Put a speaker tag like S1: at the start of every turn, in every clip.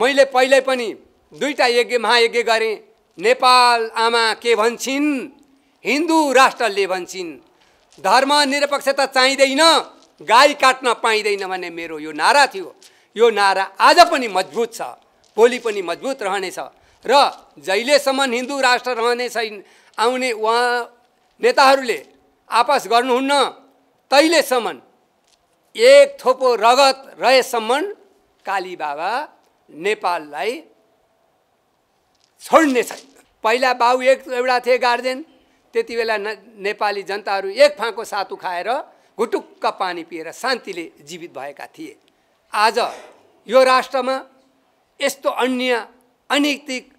S1: मैले पहिले पनि दुईवटा यज्ञ महायज्ञ गरेँ नेपाल आमा के भन्छन् हिन्दू राष्ट्रले भन्छन् धर्म निरपेक्षता चाहिँदैन गाई काट्न पाइँदैन भन्ने मेरो यो नारा थियो यो नारा आज पनि मजबुत छ भोलि पनि मजबुत रहनेछ र जहिलेसम्म हिन्दू राष्ट्र रहने छैन आउने उहाँ नेताहरूले आपस गर्नुहुन्न तैलेसम्म एक थोपो रगत रहेसम्म काली बाबा नेपाललाई छोड्ने छैन पहिला बाउ एक एउटा थिए गार्जेन त्यति बेला न नेपाली जनताहरू एक फाँको सातु खाएर घुटुक्क पानी पिएर शान्तिले जीवित भएका थिए आज यो राष्ट्रमा यस्तो अन्य अनैतिक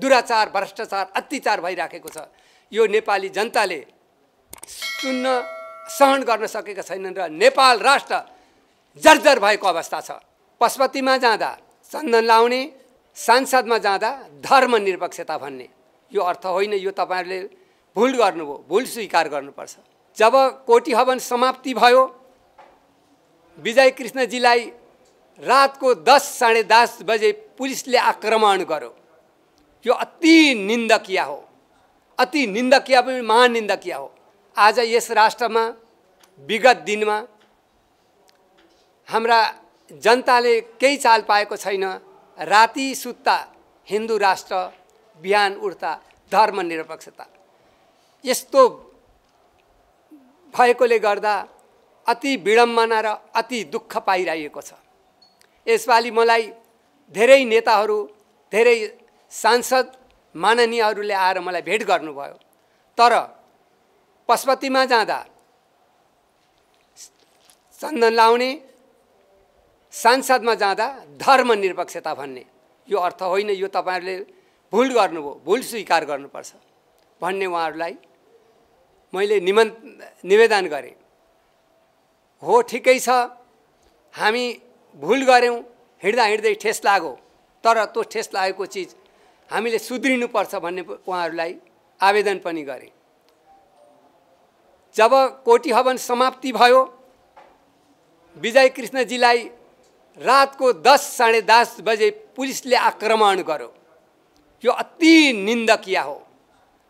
S1: दुराचार भ्रष्टाचार अत्याचार भइराखेको छ यो नेपाली जनताले सुन्न सहन गर्न सकेका छैनन् र नेपाल राष्ट्र जर्जर भएको अवस्था छ पशुपतिमा जाँदा चन्दन लाउने सांसदमा जाँदा धर्मनिरपेक्षता भन्ने यो अर्थ होइन यो तपाईँहरूले भुल गर्नुभयो भुल स्वीकार गर्नुपर्छ जब कोटी हवन समाप्ति भयो विजय कृष्णजीलाई रातको दस साढे दस बजे पुलिसले आक्रमण गर्यो यो अति निन्दकीय हो अति निन्दकीय पनि महानिन्दकीय हो आज यस राष्ट्रमा विगत दिनमा हाम्रा जनताले केही चाल पाएको छैन राति सुत्ता हिन्दू राष्ट्र बिहान उठ्दा धर्मनिरपेक्षता यस्तो भएकोले गर्दा अति विडम्बना र अति दुःख पाइरहेको छ यसपालि मलाई धेरै नेताहरू धेरै सांसद माननीयहरूले आएर मलाई भेट गर्नुभयो तर पशुपतिमा जाँदा चन्दन लाउने संसदमा जाँदा धर्मनिरपेक्षता भन्ने यो अर्थ होइन यो तपाईँहरूले भुल गर्नुभयो भुल स्वीकार गर्नुपर्छ भन्ने उहाँहरूलाई मैले निमन् निवेदन गरेँ हो ठिकै छ हामी भुल गऱ्यौँ हिँड्दा हिँड्दै ठेस लाग्यो तर त्यो ठेस लागेको चिज हामीले सुध्रिनुपर्छ भन्ने उहाँहरूलाई आवेदन पनि गरेँ जब कोटी हवन समाप्ति भयो विजय कृष्णजीलाई रातको दस साढे दस बजे पुलिसले आक्रमण गर्यो यो अति निन्दकीय हो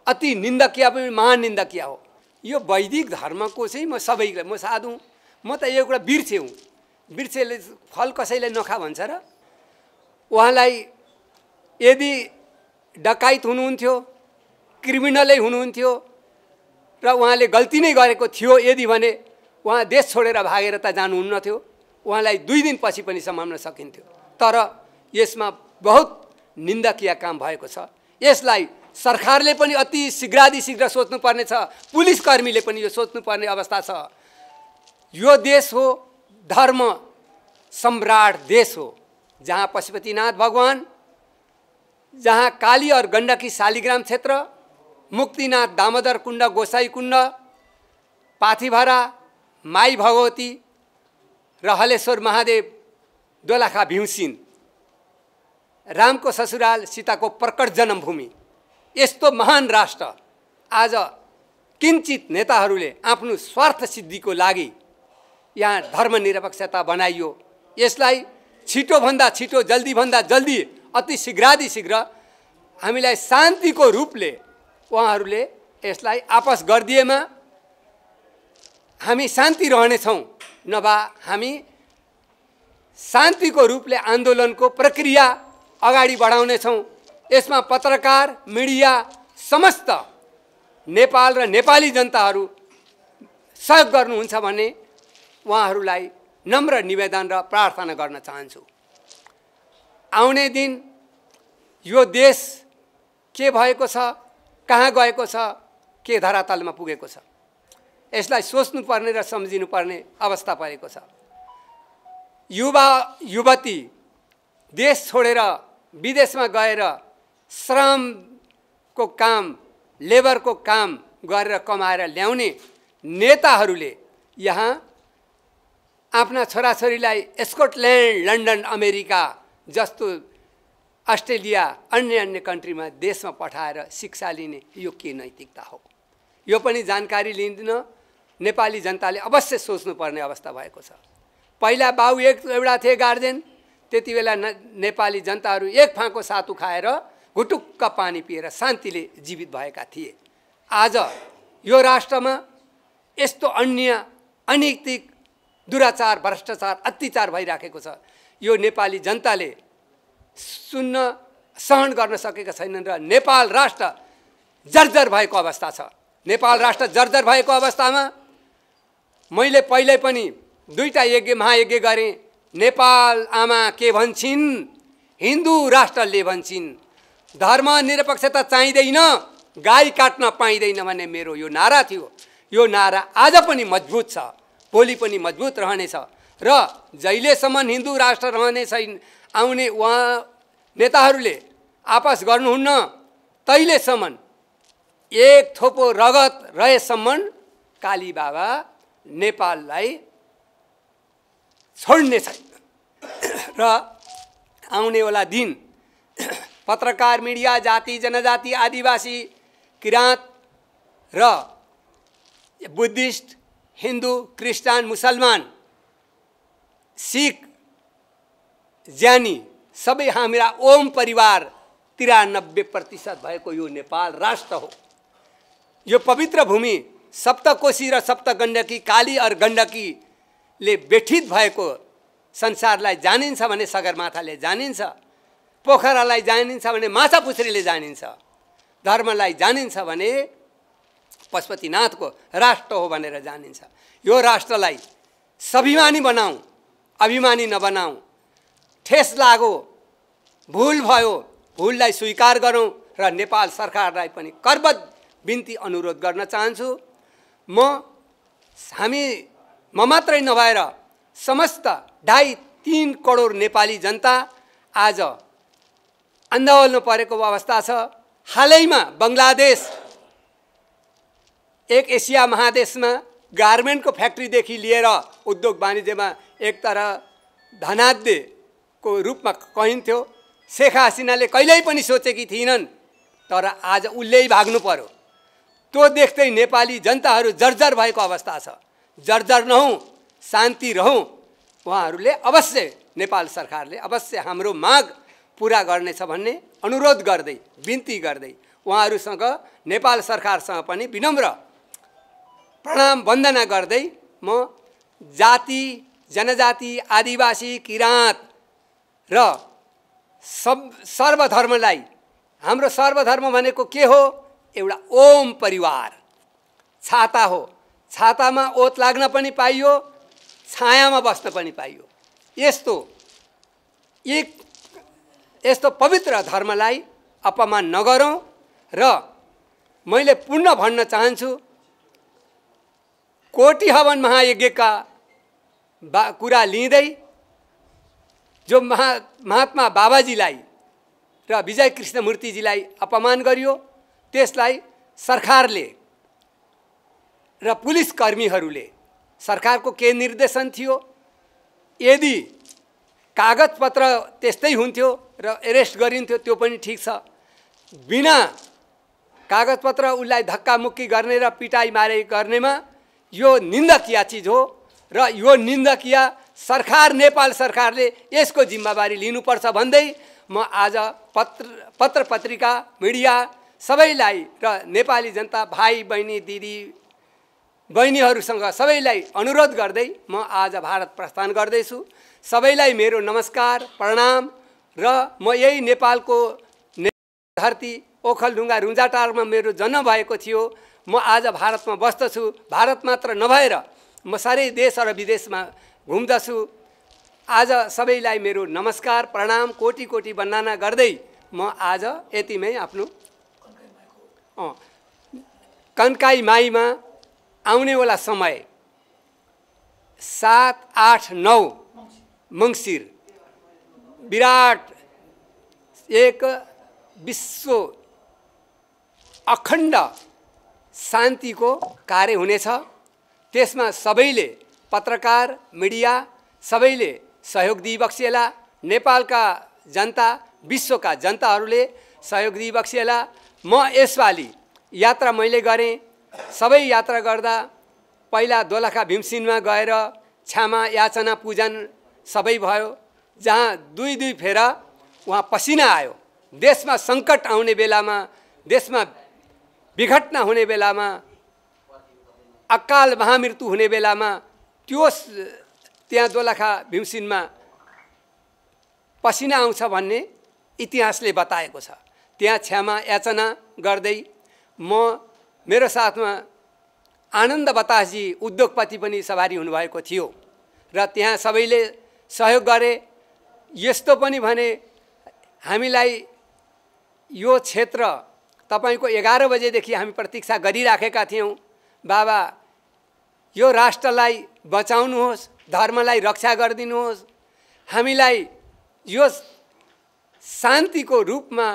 S1: अति निन्दकीय पनि महानिन्दकीय हो यो वैदिक धर्मको चाहिँ म सबैलाई म साधु म त एउटा बिर्से हुँ बिर्सेले फल कसैलाई नखा भन्छ र उहाँलाई यदि डकाइत हुनुहुन्थ्यो क्रिमिनलै हुनुहुन्थ्यो र उहाँले गल्ती नै गरेको थियो यदि भने उहाँ देश छोडेर भागेर त जानुहुन्न थियो उहाँलाई दुई दिनपछि पनि सम्हाल्न सकिन्थ्यो तर यसमा बहुत निन्दकीय काम भएको छ यसलाई सरकारले पनि अति शीघ्रातिशीघ्र सोच्नुपर्नेछ पुलिसकर्मीले पनि यो सोच्नुपर्ने अवस्था छ यो देश हो धर्म सम्राट देश हो जहाँ पशुपतिनाथ भगवान जहाँ काली अरू गण्डकी शालिग्राम क्षेत्र मुक्तिनाथ दामोदर कुण्ड गोसाई कुण्ड पाथिभरा माई भगवती र हलेश्वर महादेव दोलाखा भिउसिन रामको ससुराल सीताको प्रकट जन्मभूमि यस्तो महान राष्ट्र आज किन्चित नेताहरूले आफ्नो स्वार्थ सिद्धिको लागि यहाँ धर्मनिरपेक्षता बनाइयो यसलाई छिटोभन्दा छिटो जल्दीभन्दा जल्दी अति शीघ्रातिशीघ्र हामीलाई शान्तिको रूपले उहाँहरूले यसलाई आपस गरिदिएमा हामी शान्ति रहनेछौँ नभए हामी शान्तिको रूपले आन्दोलनको प्रक्रिया अगाडि बढाउनेछौँ यसमा पत्रकार मिडिया समस्त नेपाल र नेपाली जनताहरू सहयोग गर्नुहुन्छ भने उहाँहरूलाई नम्र निवेदन र प्रार्थना गर्न चाहन्छु आउने दिन यो देश के भएको छ कहाँ गएको छ के धरातलमा पुगेको छ यसलाई सोच्नुपर्ने र सम्झिनुपर्ने अवस्था परेको छ युवा युवती देश छोडेर विदेशमा गएर श्रमको काम लेबरको काम गरेर कमाएर ल्याउने नेताहरूले यहाँ आफ्ना छोराछोरीलाई स्कटल्यान्ड लन्डन अमेरिका जस्तो अस्ट्रेलिया अन्य अन्य कन्ट्रीमा देशमा पठाएर शिक्षा लिने यो के नैतिकता हो यो पनि जानकारी लिँदिनँ नेपाली जनताले अवश्य सोच्नुपर्ने अवस्था भएको छ पहिला बाउ एक एउटा थिए गार्जेन त्यति बेला न नेपाली जनताहरू एक फाँको सातु खाएर घुटुक्क पानी पिएर शान्तिले जीवित भएका थिए आज यो राष्ट्रमा यस्तो अन्य अनैतिक दुराचार भ्रष्टाचार अत्याचार भइराखेको छ यो नेपाली जनताले सुन्न सहन गर्न सकेका छैनन् र नेपाल राष्ट्र जर्जर भएको अवस्था छ नेपाल राष्ट्र जर्जर भएको अवस्थामा मैले पहिल्यै पनि दुईवटा यज्ञ महायज्ञ गरेँ नेपाल आमा के भन्छन् हिन्दू राष्ट्रले भन्छन् धर्म निरपेक्षता चाहिँदैन गाई काट्न पाइँदैन भन्ने मेरो यो नारा थियो यो नारा आज पनि मजबुत छ भोलि पनि मजबुत रहनेछ र जहिलेसम्म हिन्दू राष्ट्र रहने छैन आउने उहाँ नेताहरूले आपस गर्नुहुन्न तैलेसम्म एक थोपो रगत रहेसम्म काली बाबा नेपाललाई छोड्ने छैन र आउनेवाला दिन पत्रकार मिडिया जाति जनजाति आदिवासी किराँत र बुद्धिस्ट हिन्दू क्रिस्चियन मुसलमान सिख ज्ञानी सबै हाम्रा ओम परिवार तिरानब्बे प्रतिशत भएको यो नेपाल राष्ट्र हो यो पवित्र भूमि सप्तकोशी र सप्त गण्डकी काली अरू गण्डकीले व्यथित भएको संसारलाई जानिन्छ भने सगरमाथाले जानिन्छ पोखरालाई जानिन्छ भने माछापुछ्रीले जानिन्छ धर्मलाई जानिन्छ भने पशुपतिनाथको राष्ट्र हो भनेर जानिन्छ यो राष्ट्रलाई स्वाभिमानी बनाऊ अभिमानी नबनाऊ ठेस लागो भुल भयो भुललाई स्वीकार गरौँ र नेपाल सरकारलाई पनि करबद्ध बिन्ती अनुरोध गर्न चाहन्छु म हामी म मात्रै नभएर समस्त ढाई तिन करोड नेपाली जनता आज आन्दोलन परेको अवस्था छ हालैमा बङ्गलादेश एक एसिया महादेशमा गार्मेन्टको फ्याक्ट्रीदेखि लिएर उद्योग वाणिज्यमा एक तर धनाद्यको रूपमा कहिन्थ्यो शेख हासिनाले कहिल्यै पनि सोचेकी थिएनन् तर आज उसले भाग्नु पर्यो त्यो देख्दै नेपाली जनताहरू जर्जर भएको अवस्था छ जर्जर नहौँ शान्ति रहौँ उहाँहरूले अवश्य नेपाल सरकारले अवश्य हाम्रो माग पुरा गर्नेछ भन्ने अनुरोध गर्दै बिन्ती गर्दै उहाँहरूसँग नेपाल सरकारसँग पनि विनम्र प्रणाम वन्दना गर्दै म जाति जनजाति आदिवासी किराँत र सब सर्वधर्मलाई हाम्रो सर्वधर्म भनेको के हो एउटा ओम परिवार छाता हो छातामा ओत लाग्न पनि पाइयो छायामा बस्न पनि पाइयो यस्तो एक यस्तो पवित्र धर्मलाई अपमान नगरौँ र मैले पुनः भन्न चाहन्छु कोटी हवन महायज्ञका बा कुरा लिँदै जो महा महात्मा बाबाजीलाई र विजय कृष्णमूर्तिजीलाई अपमान गरियो त्यसलाई सरकारले र पुलिसकर्मीहरूले सरकारको के निर्देशन थियो यदि कागजपत्र त्यस्तै हुन्थ्यो र एरेस्ट गरिन्थ्यो त्यो पनि ठिक छ बिना कागजपत्र उसलाई धक्कामुक्की गर्ने र पिटाइ मारे गर्नेमा यो निन्दकीय चिज हो र यो निन्दकीय सरकार नेपाल सरकारले यसको जिम्मेवारी लिनुपर्छ भन्दै म आज पत्र पत्र पत्रिका मिडिया सबैलाई र नेपाली जनता भाइ बहिनी दिदी बहिनीहरूसँग सबैलाई अनुरोध गर्दै म आज भारत प्रस्थान गर्दैछु सबैलाई मेरो नमस्कार प्रणाम र म यही नेपालको ने धरती ओखलढुङ्गा रुन्जाटारमा मेरो जन्म भएको थियो म आज भारतमा बस्दछु भारत मात्र नभएर म साह्रै देश र विदेशमा घुम्दछु आज सबैलाई मेरो नमस्कार प्रणाम कोटी कोटी वन्दना गर्दै म आज यतिमै आफ्नो कन्काई माईमा आउनेवाला समय सात आठ नौ मङ्सिर विराट एक विश्व अखण्ड शान्तिको कार्य हुनेछ त्यसमा सबैले पत्रकार मिडिया सबैले सहयोग दिइबक्सिएला नेपालका जनता विश्वका जनताहरूले सहयोग दिइबक्सिएला म यसपालि यात्रा मैले गरेँ सबै यात्रा गर्दा पहिला दोलखा भीमसिनमा गएर छ्यामा याचना पूजन सबै भयो जहाँ दुई दुई फेर उहाँ पसिना आयो देशमा सङ्कट आउने बेलामा देशमा विघटना हुने बेलामा अकाल महामृत्यु हुने बेलामा त्यो त्यहाँ दोलखा भीमसिनमा पसिना आउँछ भन्ने इतिहासले बताएको छ त्यहाँ क्षमा याचना गर्दै म मेरो साथमा आनन्द बतासजी उद्योगपति पनि सवारी हुनुभएको थियो र त्यहाँ सबैले सहयोग गरे यस्तो पनि भने हामीलाई यो क्षेत्र तपाईँको एघार बजेदेखि हामी प्रतीक्षा गरिराखेका थियौँ बाबा यो राष्ट्रलाई बचाउनुहोस् धर्मलाई रक्षा गरिदिनुहोस् हामीलाई यो शान्तिको रूपमा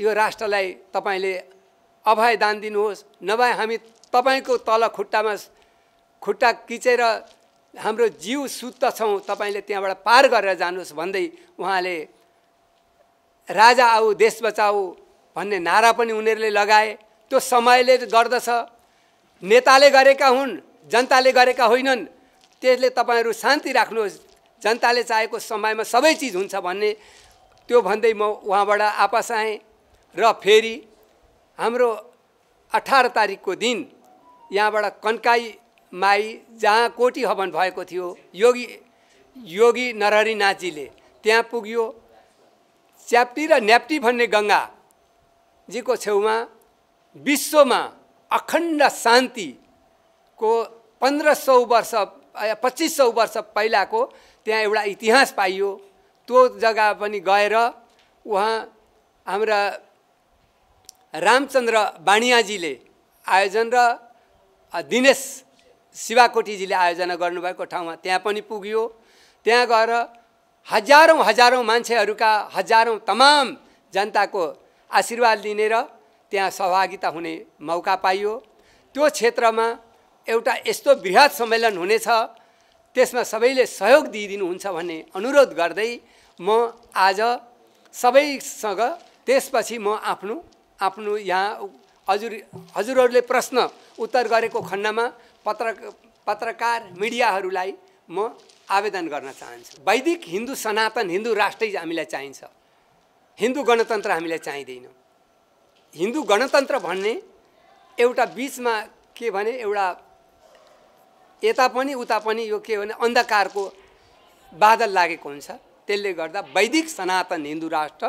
S1: यो राष्ट्रलाई तपाईँले अभय दान दिनुहोस् नभए हामी तपाईँको तल खुट्टामा खुट्टा किचेर हाम्रो जिउ सुत्त छौँ तपाईँले त्यहाँबाट पार गरेर जानुहोस् भन्दै उहाँले राजा आऊ देश बचाऊ भन्ने नारा पनि उनीहरूले लगाए त्यो समयले गर्दछ नेताले गरेका हुन् जनताले गरेका होइनन् त्यसले तपाईँहरू शान्ति राख्नुहोस् जनताले चाहेको समयमा सबै चिज हुन्छ भन्ने त्यो भन्दै म उहाँबाट आपस आएँ र फेरि हाम्रो अठार तारिकको दिन यहाँबाट कन्काई माई जहाँ कोटी हवन भएको थियो योगी योगी नरहरीनाथजीले त्यहाँ पुग्यो च्याप्टी र न्याप्टी भन्ने गङ्गाजीको छेउमा विश्वमा अखण्ड शान्तिको पन्ध्र सौ वर्ष पच्चिस सौ वर्ष पहिलाको त्यहाँ एउटा इतिहास पाइयो त्यो जग्गा पनि गएर उहाँ हाम्रा रामचन्द्र बाणियाजीले आयोजन र दिनेश शिवाकोटीजीले आयोजना गर्नुभएको ठाउँमा त्यहाँ पनि पुग्यो त्यहाँ गएर हजारौँ हजारौँ मान्छेहरूका हजारौँ तमाम जनताको आशीर्वाद लिने र त्यहाँ सहभागिता हुने मौका पाइयो त्यो क्षेत्रमा एउटा यस्तो बृहत सम्मेलन हुनेछ त्यसमा सबैले सहयोग दिइदिनुहुन्छ भन्ने अनुरोध गर्दै म आज सबैसँग त्यसपछि म आफ्नो आफ्नो यहाँ हजुर हजुरहरूले प्रश्न उत्तर गरेको खण्डमा पत्र पत्रकार मिडियाहरूलाई म आवेदन गर्न चाहन्छु वैदिक हिन्दू सनातन हिन्दू राष्ट्रै हामीलाई चाहिन्छ हिन्दू गणतन्त्र हामीलाई चाहिँदैन हिन्दू गणतन्त्र भन्ने एउटा बिचमा के भने एउटा यता पनि उता पनि यो के भने अन्धकारको बादल लागेको हुन्छ त्यसले गर्दा वैदिक सनातन हिन्दू राष्ट्र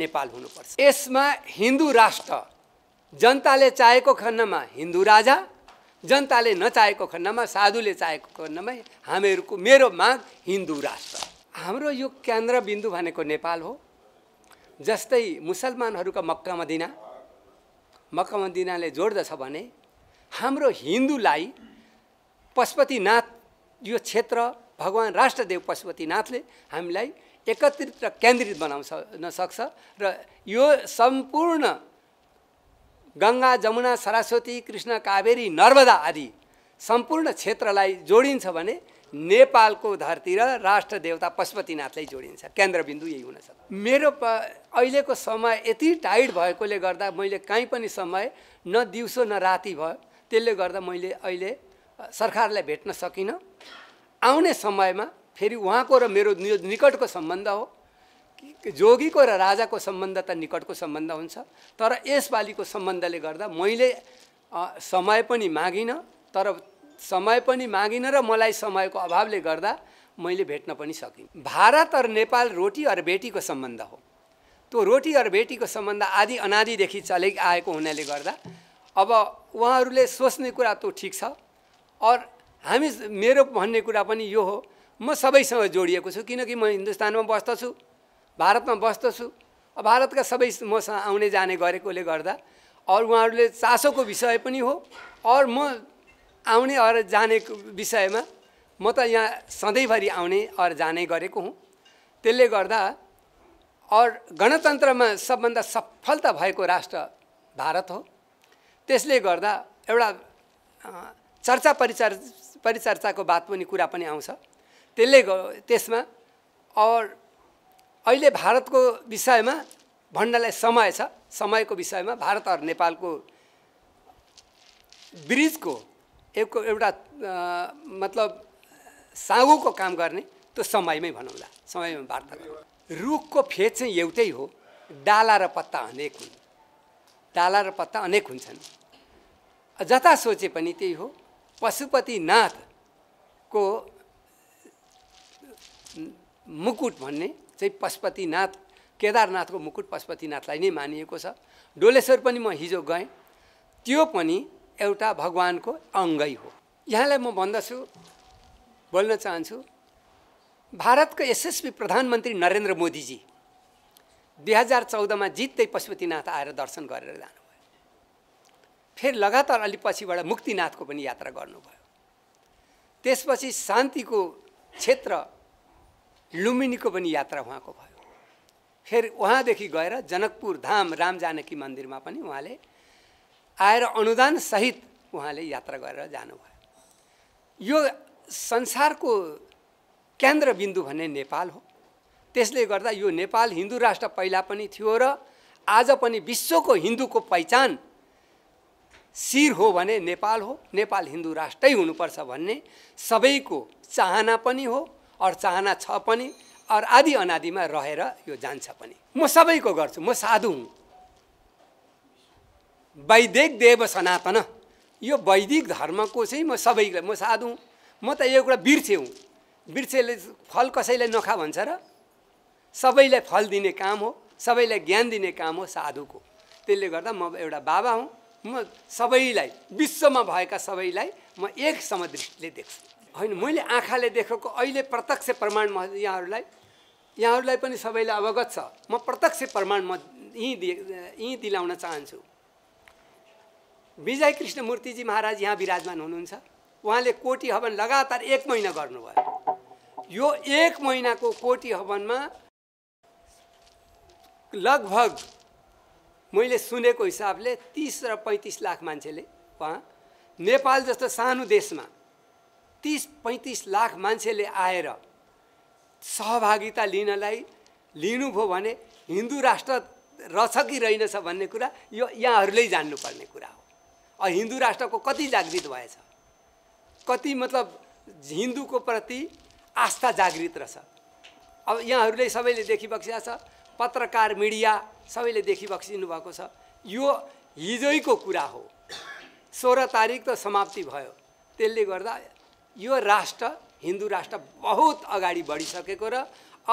S1: नेपाल हुनुपर्छ यसमा हिन्दू राष्ट्र जनताले चाहेको खण्डमा हिन्दू राजा जनताले नचाहेको खण्डमा साधुले चाहेको खण्डमा हामीहरूको मेरो माग हिन्दू राष्ट्र हाम्रो यो केन्द्रबिन्दु भनेको नेपाल हो जस्तै मुसलमानहरूका मक्का मदिना मक्का मदिनाले जोड्दछ भने हाम्रो हिन्दूलाई पशुपतिनाथ यो क्षेत्र भगवान् राष्ट्रदेव पशुपतिनाथले हामीलाई एकत्रित र केन्द्रित बनाउन सक्छ र यो सम्पूर्ण गङ्गा जमुना सरस्वती कृष्ण कावेरी नर्मदा आदि सम्पूर्ण क्षेत्रलाई जोडिन्छ भने नेपालको धरती र राष्ट्र देवता पशुपतिनाथलाई जोडिन्छ केन्द्रबिन्दु यही हुन मेरो प अहिलेको समय यति टाइट भएकोले गर्दा मैले काहीँ पनि समय न दिउँसो न राति भयो त्यसले गर्दा मैले अहिले सरकारलाई भेट्न सकिनँ आउने समयमा फेरि उहाँको र मेरो निकटको सम्बन्ध हो जोगीको र राजाको सम्बन्ध त निकटको सम्बन्ध हुन्छ तर यसपालिको सम्बन्धले गर्दा मैले समय पनि मागिनँ तर समय पनि मागिनँ र मलाई समयको अभावले गर्दा मैले भेट्न पनि सकिनँ भारत र नेपाल रोटी अर बेटीको सम्बन्ध हो त्यो रोटी अर बेटीको सम्बन्ध आदि अनादिदेखि चले आएको हुनाले गर्दा अब उहाँहरूले सोच्ने कुरा त ठिक छ अर हामी मेरो भन्ने कुरा पनि यो हो म सबैसँग जोडिएको छु किनकि म हिन्दुस्तानमा बस्दछु भारतमा बस्दछु भारतका सबै मसँग आउने जाने गरेकोले गर्दा अरू उहाँहरूले चासोको विषय पनि हो अरू म आउने अरू जाने विषयमा म त यहाँ सधैँभरि आउने अरू जाने गरेको हुँ त्यसले गर्दा अर गणतन्त्रमा सबभन्दा सफलता भएको राष्ट्र भारत हो त्यसले गर्दा एउटा चर्चा परिचर् परिचर्चाको बात पनि कुरा पनि आउँछ त्यसले त्यसमा और अहिले भारतको विषयमा भन्नलाई समय छ समयको विषयमा भारत अरू नेपालको ब्रिजको एक एउटा मतलब साँगोको काम गर्ने त्यो समयमै भनौँला समयमा वार्ता गरौँ रुखको फेद चाहिँ एउटै हो डाला र पत्ता अनेक हुन् डाला र पत्ता अनेक हुन्छन् जता सोचे पनि त्यही हो पशुपतिनाथ मुकुट भन्ने चाहिँ पशुपतिनाथ केदारनाथको मुकुट पशुपतिनाथलाई नै मानिएको छ डोलेश्वर पनि म हिजो गएँ त्यो पनि एउटा भगवानको अङ्गै हो यहाँलाई म भन्दछु बोल्न चाहन्छु भारतको यशस्वी प्रधानमन्त्री नरेन्द्र मोदीजी दुई हजार चौधमा जित्दै पशुपतिनाथ आएर दर्शन गरेर जानुभयो फेरि लगातार अलि पछिबाट मुक्तिनाथको पनि यात्रा गर्नुभयो त्यसपछि शान्तिको क्षेत्र लुम्बिनीको पनि यात्रा उहाँको भयो फेरि उहाँदेखि गएर जनकपुर धाम राम जानकी मन्दिरमा पनि उहाँले आएर अनुदानसहित उहाँले यात्रा गरेर जानुभयो यो संसारको केन्द्रबिन्दु भन्ने नेपाल हो त्यसले गर्दा यो नेपाल हिन्दू राष्ट्र पहिला पनि थियो र आज पनि विश्वको हिन्दूको पहिचान शिर हो भने नेपाल हो नेपाल हिन्दू राष्ट्रै हुनुपर्छ भन्ने सबैको चाहना पनि हो अरू चाहना छ पनि अरू आदि अनादिमा रहेर यो जान्छ पनि म सबैको गर्छु म साधु हुँ वैदिक देव सनातन यो वैदिक धर्मको चाहिँ म सबैलाई म साधु हुँ म त यो एउटा बिर्से हुँ बिर्सेले फल कसैलाई नखा भन्छ र सबैलाई फल दिने काम हो सबैलाई ज्ञान दिने काम हो साधुको त्यसले गर्दा म एउटा बाबा हुँ म सबैलाई विश्वमा भएका सबैलाई म एक समदृष्टिले देख्छु होइन मैले आँखाले देखेको अहिले प्रत्यक्ष प्रमाण म यहाँहरूलाई यहाँहरूलाई पनि सबैले अवगत छ म प्रत्यक्ष प्रमाण म यहीँ दि यहीँ दिलाउन चाहन्छु विजय कृष्ण मूर्तिजी महाराज यहाँ विराजमान हुनुहुन्छ उहाँले कोटी हवन लगातार एक महिना गर्नुभयो यो एक महिनाको कोटी हवनमा लगभग मैले सुनेको हिसाबले तिस र पैँतिस लाख मान्छेले उहाँ नेपाल जस्तो सानो देशमा तिस पैँतिस लाख मान्छेले आएर सहभागिता लिनलाई लिनुभयो भने हिन्दू राष्ट्र रछ कि रहेनछ भन्ने कुरा यो यहाँहरूले जान्नुपर्ने कुरा हो हिन्दू राष्ट्रको कति जागृत भएछ कति मतलब हिन्दूको प्रति आस्था जागृत रहेछ अब यहाँहरूले सबैले देखिबक्सिया छ पत्रकार मिडिया सबैले देखिबक्सिनु भएको छ यो हिजोको कुरा हो सोह्र तारिक त समाप्ति भयो त्यसले गर्दा यो राष्ट्र हिन्दू राष्ट्र बहुत अगाडि बढिसकेको र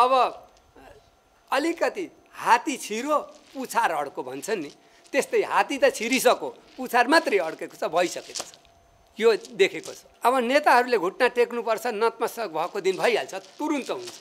S1: अब अलिकति हात्ती छिरो पुछार अड्को भन्छन् नि त्यस्तै हात्ती त छिरिसको पुछार मात्रै अड्केको छ भइसकेको छ यो देखेको छ अब नेताहरूले घुट्ना टेक्नुपर्छ नतमस्तक भएको दिन भइहाल्छ तुरुन्त हुन्छ